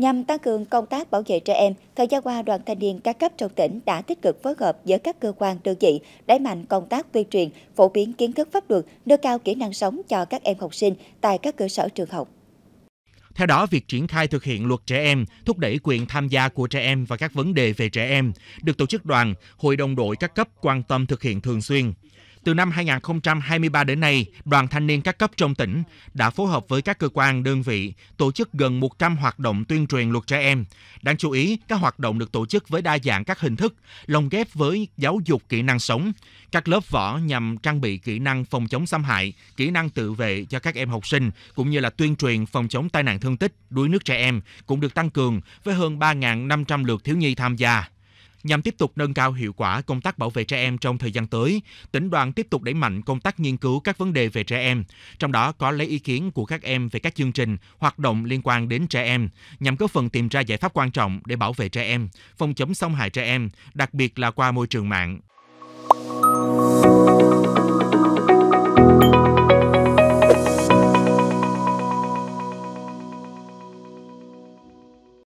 Nhằm tăng cường công tác bảo vệ trẻ em, thời gian qua đoàn thanh niên các cấp trong tỉnh đã tích cực phối hợp với các cơ quan đơn vị, đẩy mạnh công tác tuyên truyền, phổ biến kiến thức pháp luật, nâng cao kỹ năng sống cho các em học sinh tại các cơ sở trường học. Theo đó, việc triển khai thực hiện luật trẻ em, thúc đẩy quyền tham gia của trẻ em và các vấn đề về trẻ em được tổ chức đoàn, hội đồng đội các cấp quan tâm thực hiện thường xuyên. Từ năm 2023 đến nay, Đoàn Thanh niên các cấp trong tỉnh đã phối hợp với các cơ quan, đơn vị tổ chức gần 100 hoạt động tuyên truyền luật trẻ em. Đáng chú ý, các hoạt động được tổ chức với đa dạng các hình thức, lồng ghép với giáo dục kỹ năng sống, các lớp võ nhằm trang bị kỹ năng phòng chống xâm hại, kỹ năng tự vệ cho các em học sinh cũng như là tuyên truyền phòng chống tai nạn thương tích, đuối nước trẻ em cũng được tăng cường với hơn 3.500 lượt thiếu nhi tham gia. Nhằm tiếp tục nâng cao hiệu quả công tác bảo vệ trẻ em trong thời gian tới, tỉnh đoàn tiếp tục đẩy mạnh công tác nghiên cứu các vấn đề về trẻ em, trong đó có lấy ý kiến của các em về các chương trình, hoạt động liên quan đến trẻ em, nhằm góp phần tìm ra giải pháp quan trọng để bảo vệ trẻ em, phòng chống xâm hại trẻ em, đặc biệt là qua môi trường mạng,